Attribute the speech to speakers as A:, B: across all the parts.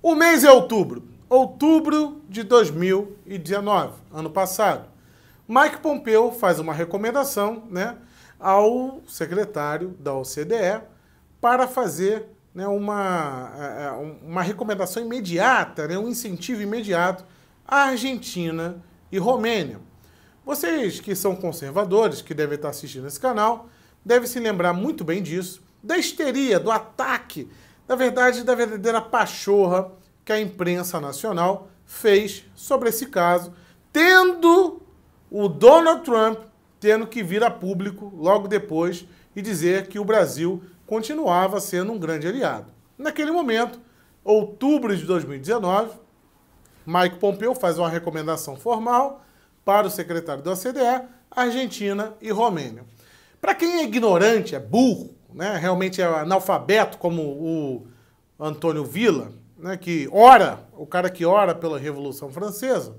A: O mês é outubro. Outubro de 2019, ano passado. Mike Pompeu faz uma recomendação né, ao secretário da OCDE para fazer né, uma, é, é, uma recomendação imediata, né, um incentivo imediato à Argentina e Romênia. Vocês que são conservadores, que devem estar assistindo esse canal, devem se lembrar muito bem disso, da histeria, do ataque na verdade, da verdadeira pachorra que a imprensa nacional fez sobre esse caso, tendo o Donald Trump tendo que vir a público logo depois e dizer que o Brasil continuava sendo um grande aliado. Naquele momento, outubro de 2019, Mike Pompeu faz uma recomendação formal para o secretário da OCDE, Argentina e Romênia. Para quem é ignorante, é burro, né, realmente é analfabeto, como o Antônio Villa, né, que ora, o cara que ora pela Revolução Francesa,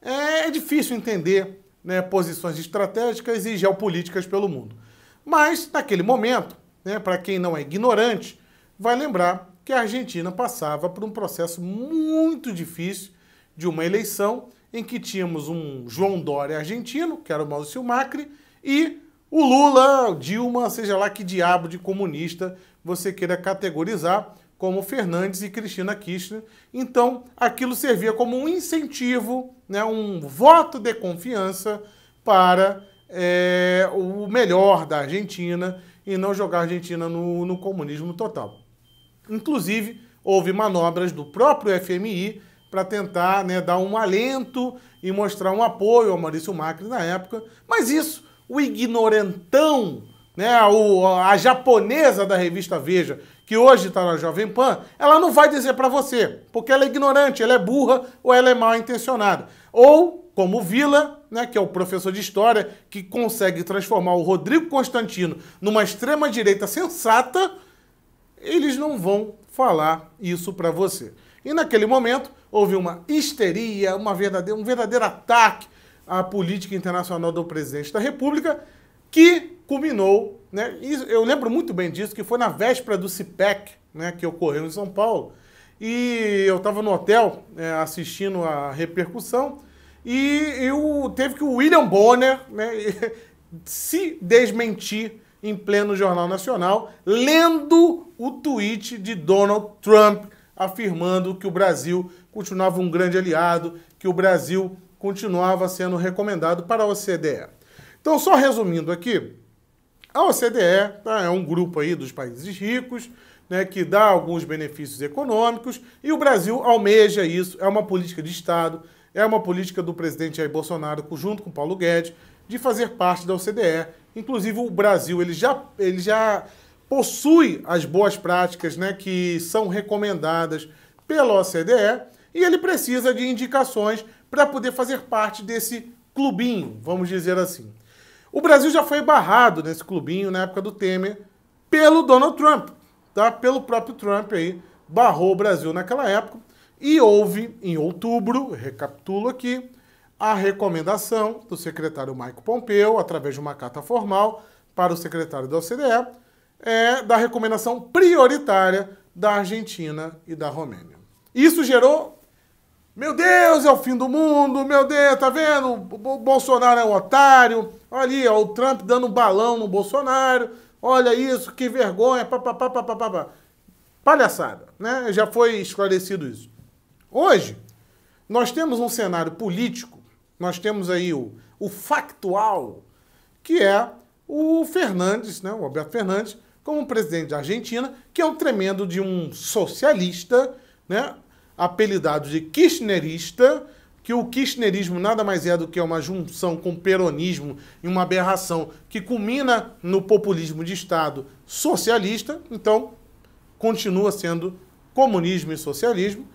A: é, é difícil entender né, posições estratégicas e geopolíticas pelo mundo. Mas, naquele momento, né, para quem não é ignorante, vai lembrar que a Argentina passava por um processo muito difícil de uma eleição em que tínhamos um João Dória argentino, que era o Maurício Macri, e o Lula, Dilma, seja lá que diabo de comunista você queira categorizar, como Fernandes e Cristina Kirchner. Então, aquilo servia como um incentivo, né, um voto de confiança para é, o melhor da Argentina e não jogar a Argentina no, no comunismo total. Inclusive, houve manobras do próprio FMI para tentar né, dar um alento e mostrar um apoio ao Maurício Macri na época, mas isso o ignorantão, né, o, a japonesa da revista Veja, que hoje está na Jovem Pan, ela não vai dizer para você, porque ela é ignorante, ela é burra ou ela é mal intencionada. Ou, como Vila, né, que é o professor de história, que consegue transformar o Rodrigo Constantino numa extrema-direita sensata, eles não vão falar isso para você. E naquele momento houve uma histeria, uma verdadeira, um verdadeiro ataque a política internacional do presidente da República, que culminou, né, eu lembro muito bem disso, que foi na véspera do CIPEC, né, que ocorreu em São Paulo, e eu estava no hotel é, assistindo a repercussão, e eu teve que o William Bonner né, se desmentir em pleno Jornal Nacional, lendo o tweet de Donald Trump afirmando que o Brasil continuava um grande aliado, que o Brasil continuava sendo recomendado para a OCDE. Então, só resumindo aqui, a OCDE tá, é um grupo aí dos países ricos, né, que dá alguns benefícios econômicos, e o Brasil almeja isso, é uma política de Estado, é uma política do presidente Jair Bolsonaro, junto com Paulo Guedes, de fazer parte da OCDE. Inclusive, o Brasil ele já, ele já possui as boas práticas né, que são recomendadas pela OCDE, e ele precisa de indicações para poder fazer parte desse clubinho, vamos dizer assim. O Brasil já foi barrado nesse clubinho na época do Temer pelo Donald Trump, tá? Pelo próprio Trump aí barrou o Brasil naquela época e houve em outubro, recapitulo aqui, a recomendação do secretário Maico Pompeu através de uma carta formal para o secretário da OCDE é da recomendação prioritária da Argentina e da Romênia. Isso gerou meu Deus, é o fim do mundo, meu Deus, tá vendo? O Bolsonaro é um otário. Olha ali, ó, o Trump dando balão no Bolsonaro. Olha isso, que vergonha, papapá, papapá. Palhaçada, né? Já foi esclarecido isso. Hoje, nós temos um cenário político, nós temos aí o, o factual, que é o Fernandes, né, o Roberto Fernandes, como presidente da Argentina, que é um tremendo de um socialista, né, apelidado de kirchnerista, que o kirchnerismo nada mais é do que uma junção com o peronismo e uma aberração que culmina no populismo de Estado socialista, então continua sendo comunismo e socialismo.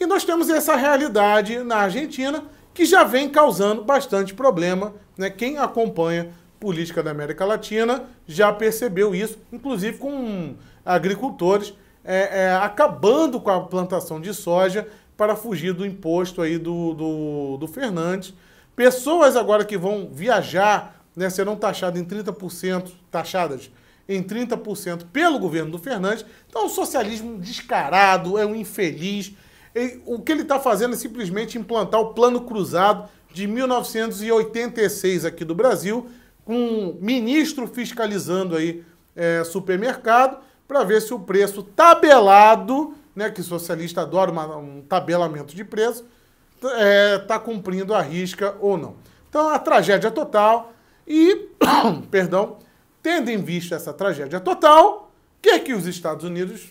A: E nós temos essa realidade na Argentina que já vem causando bastante problema. Né? Quem acompanha política da América Latina já percebeu isso, inclusive com agricultores é, é, acabando com a plantação de soja para fugir do imposto aí do, do, do Fernandes. Pessoas agora que vão viajar né, serão taxadas em 30%, taxadas em 30% pelo governo do Fernandes. Então, o é socialismo descarado, é um infeliz. E, o que ele está fazendo é simplesmente implantar o plano cruzado de 1986 aqui do Brasil, com um ministro fiscalizando aí é, supermercado para ver se o preço tabelado, né, que socialista adora uma, um tabelamento de preço, está é, tá cumprindo a risca ou não. Então, a tragédia total e, perdão, tendo em vista essa tragédia total, o que é que os Estados Unidos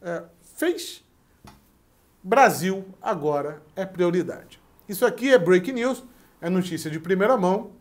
A: é, fez? Brasil agora é prioridade. Isso aqui é break news, é notícia de primeira mão.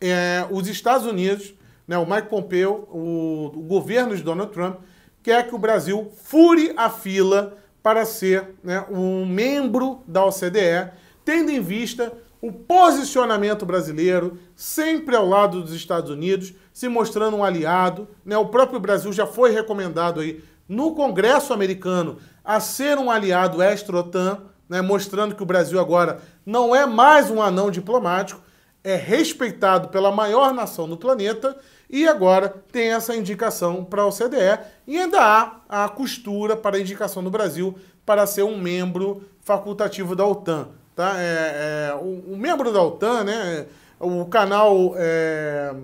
A: É, os Estados Unidos né? O Mike Pompeo, o, o governo de Donald Trump, quer que o Brasil fure a fila para ser né, um membro da OCDE, tendo em vista o posicionamento brasileiro, sempre ao lado dos Estados Unidos, se mostrando um aliado. Né? O próprio Brasil já foi recomendado aí no Congresso americano a ser um aliado extra-OTAN, né? mostrando que o Brasil agora não é mais um anão diplomático, é respeitado pela maior nação do planeta e agora tem essa indicação para a OCDE e ainda há a costura para a indicação do Brasil para ser um membro facultativo da OTAN. Tá? É, é o, o, membro da OTAN, né, é, o canal... É,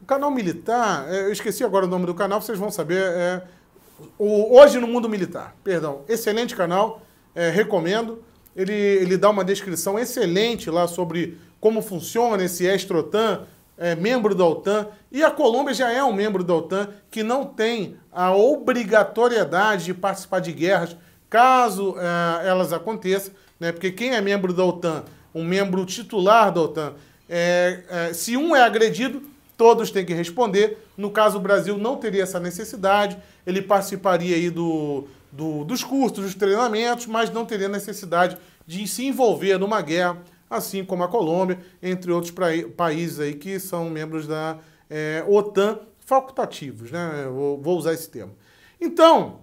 A: o canal militar, é, eu esqueci agora o nome do canal, vocês vão saber. É, o Hoje no Mundo Militar, perdão. Excelente canal, é, recomendo. Ele, ele dá uma descrição excelente lá sobre como funciona esse Estrotan, é, membro da OTAN, e a Colômbia já é um membro da OTAN que não tem a obrigatoriedade de participar de guerras caso é, elas aconteçam, né? porque quem é membro da OTAN, um membro titular da OTAN, é, é, se um é agredido, todos têm que responder. No caso, o Brasil não teria essa necessidade, ele participaria aí do, do, dos cursos, dos treinamentos, mas não teria necessidade de se envolver numa guerra assim como a Colômbia, entre outros países aí que são membros da é, OTAN facultativos, né? vou usar esse termo. Então,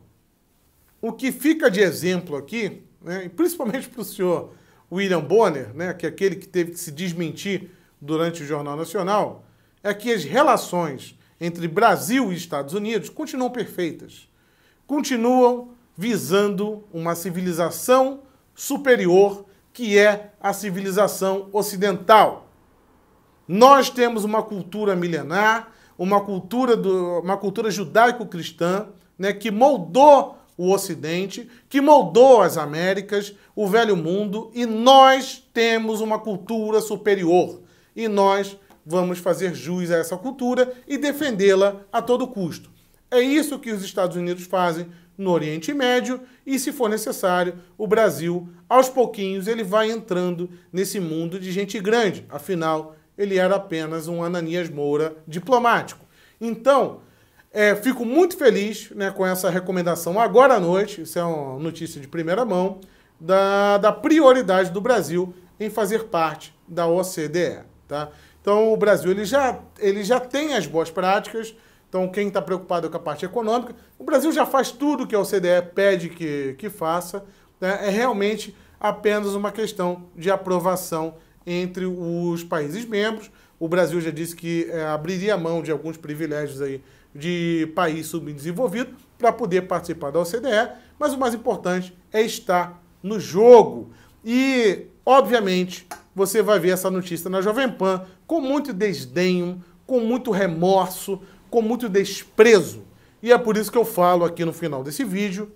A: o que fica de exemplo aqui, né, principalmente para o senhor William Bonner, né, que é aquele que teve que se desmentir durante o Jornal Nacional, é que as relações entre Brasil e Estados Unidos continuam perfeitas. Continuam visando uma civilização superior que é a civilização ocidental. Nós temos uma cultura milenar, uma cultura, do, uma cultura judaico-cristã, né, que moldou o Ocidente, que moldou as Américas, o Velho Mundo, e nós temos uma cultura superior. E nós vamos fazer jus a essa cultura e defendê-la a todo custo. É isso que os Estados Unidos fazem no Oriente Médio e, se for necessário, o Brasil, aos pouquinhos, ele vai entrando nesse mundo de gente grande. Afinal, ele era apenas um Ananias Moura diplomático. Então, é, fico muito feliz né, com essa recomendação agora à noite, isso é uma notícia de primeira mão, da, da prioridade do Brasil em fazer parte da OCDE. Tá? Então, o Brasil ele já, ele já tem as boas práticas, então, quem está preocupado com a parte econômica, o Brasil já faz tudo que a OCDE pede que, que faça, né? é realmente apenas uma questão de aprovação entre os países membros. O Brasil já disse que é, abriria mão de alguns privilégios aí de país subdesenvolvido para poder participar da OCDE, mas o mais importante é estar no jogo. E, obviamente, você vai ver essa notícia na Jovem Pan com muito desdenho, com muito remorso, com muito desprezo. E é por isso que eu falo aqui no final desse vídeo: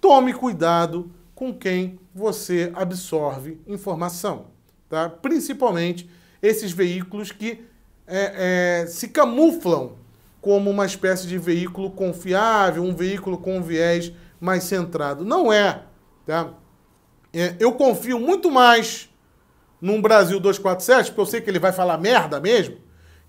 A: tome cuidado com quem você absorve informação, tá? Principalmente esses veículos que é, é, se camuflam como uma espécie de veículo confiável, um veículo com viés mais centrado. Não é, tá? É, eu confio muito mais num Brasil 247, porque eu sei que ele vai falar merda mesmo,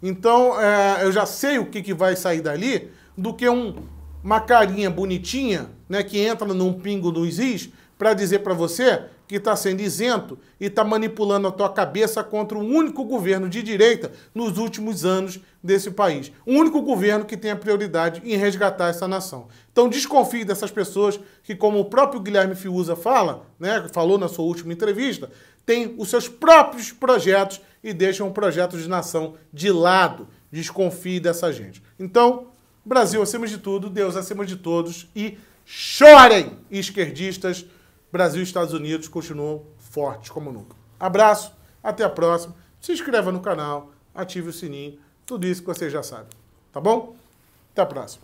A: então, é, eu já sei o que, que vai sair dali do que um, uma carinha bonitinha, né, que entra num pingo do Isis para dizer para você que está sendo isento e está manipulando a tua cabeça contra o único governo de direita nos últimos anos desse país. O único governo que tem a prioridade em resgatar essa nação. Então desconfie dessas pessoas que, como o próprio Guilherme Fiuza fala, né, falou na sua última entrevista, tem os seus próprios projetos e deixam o projeto de nação de lado. Desconfie dessa gente. Então, Brasil acima de tudo, Deus acima de todos e chorem, esquerdistas. Brasil e Estados Unidos continuam fortes como nunca. Abraço, até a próxima. Se inscreva no canal, ative o sininho, tudo isso que você já sabe. Tá bom? Até a próxima.